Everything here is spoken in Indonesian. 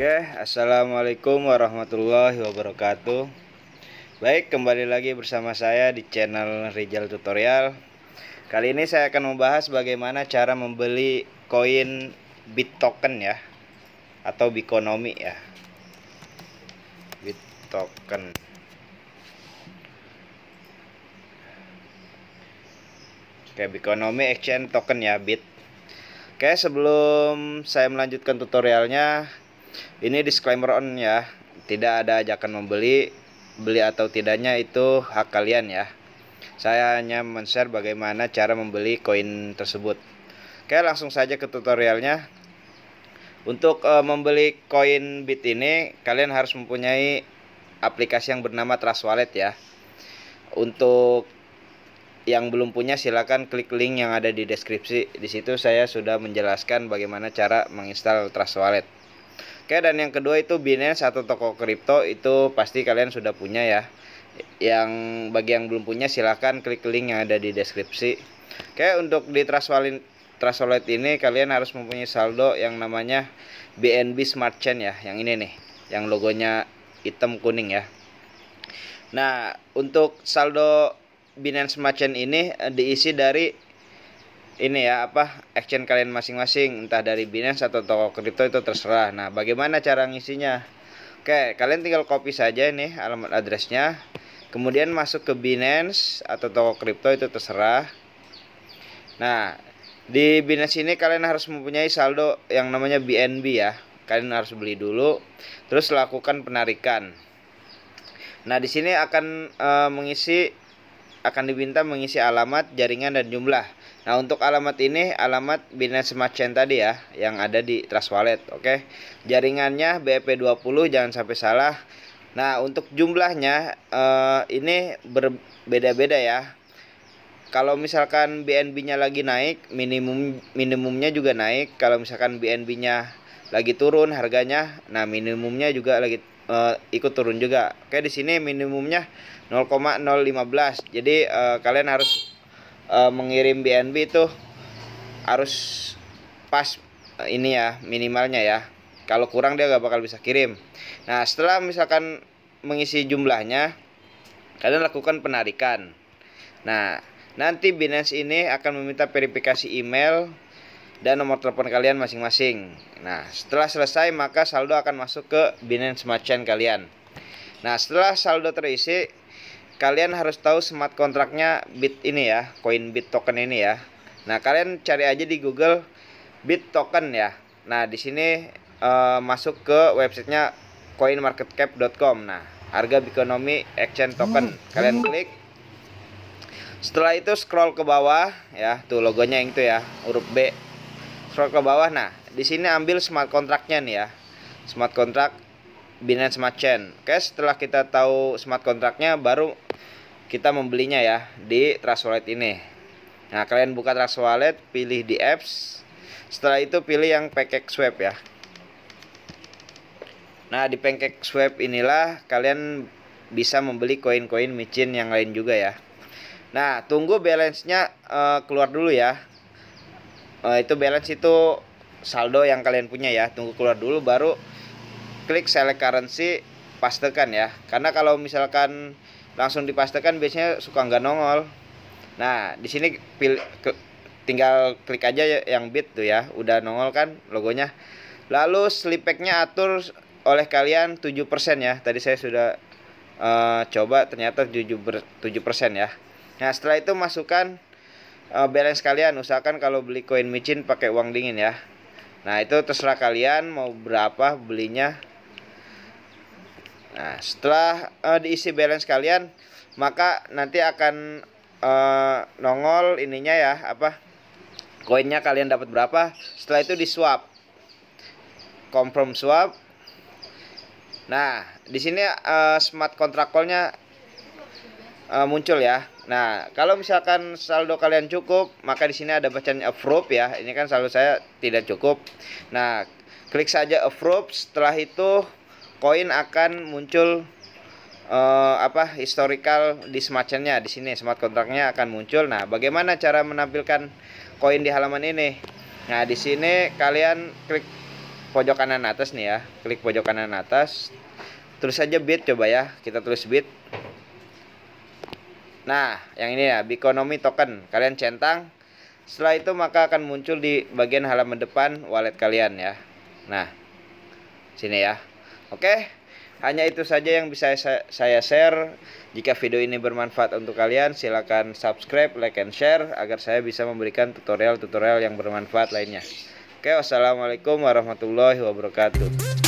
Oke, assalamualaikum warahmatullahi wabarakatuh. Baik, kembali lagi bersama saya di channel Rizal Tutorial. Kali ini saya akan membahas bagaimana cara membeli koin Bittoken ya, atau Bikonomi ya. Bittoken. Oke, Bikonomi Exchange Token ya, Bit. Oke, sebelum saya melanjutkan tutorialnya, ini disclaimer on ya, tidak ada ajakan membeli, beli atau tidaknya itu hak kalian ya. Saya hanya men-share bagaimana cara membeli koin tersebut. Oke, langsung saja ke tutorialnya. Untuk uh, membeli koin Bit ini, kalian harus mempunyai aplikasi yang bernama Trust Wallet ya. Untuk yang belum punya silahkan klik link yang ada di deskripsi. Di situ saya sudah menjelaskan bagaimana cara menginstal Trust Wallet. Oke, dan yang kedua itu Binance atau toko kripto itu pasti kalian sudah punya ya. Yang bagi yang belum punya silahkan klik link yang ada di deskripsi. Oke, untuk di Trust Wallet, Trust Wallet ini kalian harus mempunyai saldo yang namanya BNB Smart Chain ya, yang ini nih, yang logonya hitam kuning ya. Nah, untuk saldo Binance Smart Chain ini eh, diisi dari ini ya apa action kalian masing-masing entah dari Binance atau toko kripto itu terserah nah bagaimana cara ngisinya oke kalian tinggal copy saja ini alamat addressnya kemudian masuk ke Binance atau toko kripto itu terserah nah di Binance ini kalian harus mempunyai saldo yang namanya BNB ya kalian harus beli dulu terus lakukan penarikan nah di sini akan e, mengisi akan diminta mengisi alamat, jaringan, dan jumlah. Nah, untuk alamat ini, alamat Binance Smart Chain tadi ya, yang ada di Trust Wallet, oke. Okay? Jaringannya bp 20 jangan sampai salah. Nah, untuk jumlahnya, eh, ini berbeda-beda ya. Kalau misalkan BNB-nya lagi naik, minimum minimumnya juga naik. Kalau misalkan BNB-nya lagi turun harganya, nah minimumnya juga lagi uh, ikut turun juga. Oke, di sini minimumnya 0,015. Jadi uh, kalian harus uh, mengirim BNB itu harus pas uh, ini ya minimalnya ya. Kalau kurang dia gak bakal bisa kirim. Nah, setelah misalkan mengisi jumlahnya, kalian lakukan penarikan. Nah, nanti Binance ini akan meminta verifikasi email dan nomor telepon kalian masing-masing. Nah, setelah selesai maka saldo akan masuk ke Binance smart chain kalian. Nah, setelah saldo terisi, kalian harus tahu smart kontraknya bit ini ya, koin bit token ini ya. Nah, kalian cari aja di Google bit token ya. Nah, di sini e, masuk ke websitenya coinmarketcap.com. Nah, harga ekonomi Exchange Token. Kalian klik setelah itu scroll ke bawah ya, tuh logonya yang itu ya, huruf B scroll ke bawah nah di sini ambil smart kontraknya nih ya smart kontrak Binance Smart Chain oke setelah kita tahu smart kontraknya baru kita membelinya ya di Trust Wallet ini nah kalian buka Trust Wallet pilih di apps setelah itu pilih yang pancake swap ya nah di pancake swap inilah kalian bisa membeli koin-koin micin yang lain juga ya nah tunggu balance nya uh, eh, keluar dulu ya uh, itu balance itu saldo yang kalian punya ya tunggu keluar dulu baru klik select currency pastekan ya karena kalau misalkan langsung dipastekan biasanya suka nggak nongol nah di sini pilih tinggal klik aja yang bit tuh ya udah nongol kan logonya lalu slip packnya atur oleh kalian 7% ya tadi saya sudah uh, coba ternyata 7 7% ya nah setelah itu masukkan uh, eh, sekalian, kalian usahakan kalau beli koin micin pakai uang dingin ya nah itu terserah kalian mau berapa belinya nah setelah uh, diisi balance kalian maka nanti akan uh, nongol ininya ya apa koinnya kalian dapat berapa setelah itu di swap confirm swap nah di sini uh, smart contract nya uh, muncul ya. Nah, kalau misalkan saldo kalian cukup, maka di sini ada bacaan approve ya. Ini kan saldo saya tidak cukup. Nah, klik saja approve. Setelah itu koin akan muncul uh, apa? historical di semacamnya di sini smart kontraknya akan muncul. Nah, bagaimana cara menampilkan koin di halaman ini? Nah, di sini kalian klik pojok kanan atas nih ya. Klik pojok kanan atas. Terus saja bit coba ya. Kita tulis bit. Nah, yang ini ya, Bikonomi token. Kalian centang. Setelah itu maka akan muncul di bagian halaman depan wallet kalian ya. Nah, sini ya. Oke, hanya itu saja yang bisa saya share. Jika video ini bermanfaat untuk kalian, silakan subscribe, like, and share agar saya bisa memberikan tutorial-tutorial yang bermanfaat lainnya. Oke, wassalamualaikum warahmatullahi wabarakatuh.